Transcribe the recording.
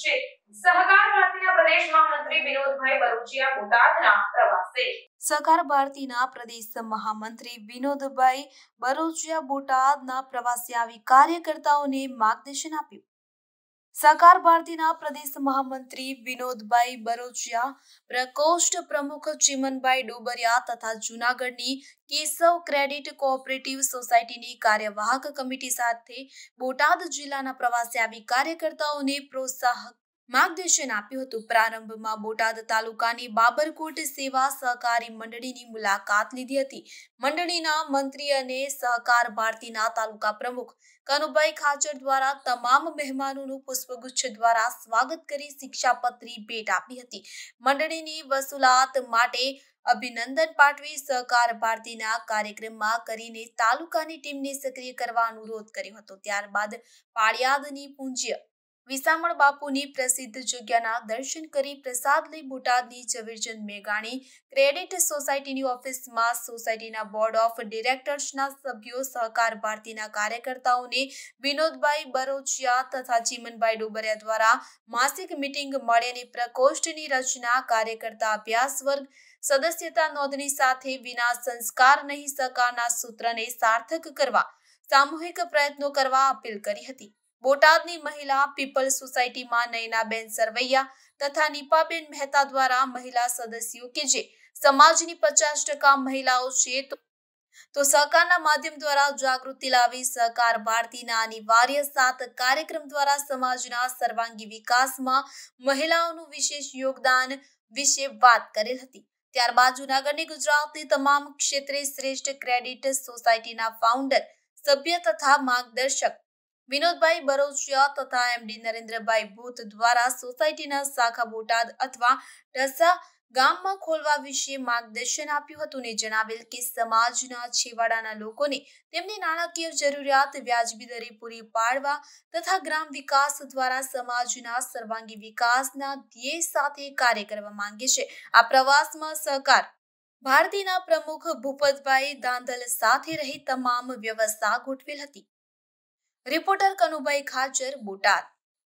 છે સહકાર ભારતીના પ્રદેશ મહામંત્રી વિનોદભાઈ બરુચિયા બોટાદના પ્રવાસે સહકાર ભારતીના પ્રદેશ મહામંત્રી વિનોદભાઈ બરૂચિયા બોટાદના પ્રવાસે આવી કાર્યકર્તાઓને માર્ગદર્શન આપ્યું સહકાર ભારતીના પ્રદેશ મહામંત્રી વિનોદભાઈ બરોચિયા પ્રકોષ્ઠ પ્રમુખ ચિમનભાઈ ડોબરિયા તથા જૂનાગઢની કેશવ ક્રેડિટ કોઓપરેટિવ સોસાયટીની કાર્યવાહક કમિટી સાથે બોટાદ જિલ્લાના પ્રવાસે આવી કાર્યકર્તાઓને પ્રોત્સાહક માર્ગદર્શન આપ્યું હતું પ્રારંભમાં બોટાદ તાલુકાની બાબરકોટ સેવા સહકારી મંડળીની મુલાકાત લીધી હતી મંડળીના મંત્રી અને સહકાર ભારતીના તાલુકા પ્રમુખ કનુભાઈ ખાચર દ્વારા તમામ મહેમાનોનું પુષ્પગુચ્છ દ્વારા સ્વાગત કરી શિક્ષાપત્રી ભેટ આપી હતી મંડળીની વસુલાત માટે અભિનંદન પાઠવી સહકાર ભારતીના કાર્યક્રમમાં કરીને તાલુકાની ટીમને સક્રિય કરવા અનુરોધ કર્યો હતો ત્યારબાદ પાળિયાદની પૂજ્ય વિસામણ બાપુની પ્રસિદ્ધ જગ્યાના દર્શન કરી પ્રસાદ લઈ બોટાદની ઝવેરચંદ મેઘાણી ક્રેડિટ સોસાયટીની ઓફિસમાં સોસાયટીના બોર્ડ ઓફ ડિરેક્ટર્સના સભ્યો સહકાર ભારતીના કાર્યકર્તાઓને વિનોદભાઈ બરોચિયા તથા ચીમનભાઈ ડુબરિયા દ્વારા માસિક મિટિંગ મળે અને પ્રકોષ્ઠની રચના કાર્યકર્તા અભ્યાસ વર્ગ સદસ્યતા નોંધણી સાથે વિના સંસ્કાર નહીં સહકારના સૂત્રને સાર્થક કરવા સામૂહિક પ્રયત્નો કરવા અપીલ કરી હતી બોટાદની મહિલા પીપલ સોસાયટીમાં નયનાબેન સરવૈયા તથા નીપાબેન મહેતા દ્વારા મહિલા સદસ્યો કે જે સમાજની પચાસ ટકા મહિલાઓ છે તો સહકારના માધ્યમ દ્વારા જાગૃતિ લાવી સહકાર ભારતીના અનિવાર્ય સાત કાર્યક્રમ દ્વારા સમાજના સર્વાંગી વિકાસમાં મહિલાઓનું વિશેષ યોગદાન વિશે વાત કરેલ હતી ત્યારબાદ જૂનાગઢની ગુજરાતની તમામ ક્ષેત્રે શ્રેષ્ઠ ક્રેડિટ સોસાયટીના ફાઉન્ડર સભ્ય તથા માર્ગદર્શક વિનોદભાઈ બરોજિયા તથા એમડી નરેન્દ્રભાઈ ભૂત દ્વારા સોસાયટીના શાખા બોટાદ અથવા ઢસા ગામમાં ખોલવા વિશે માર્ગદર્શન આપ્યું હતું ને જણાવેલ કે સમાજના છેવાડાના લોકોને તેમની નાણાકીય જરૂરિયાત વ્યાજબી દરે પૂરી પાડવા તથા ગ્રામ વિકાસ દ્વારા સમાજના સર્વાંગી વિકાસના ધ્યેય સાથે કાર્ય કરવા માંગે છે આ પ્રવાસમાં સહકાર ભારતીના પ્રમુખ ભૂપતભાઈ દાંદલ સાથે રહી તમામ વ્યવસ્થા ગોઠવેલ હતી રિપોર્ટર કનુભાઈ ખાચર બોટાદ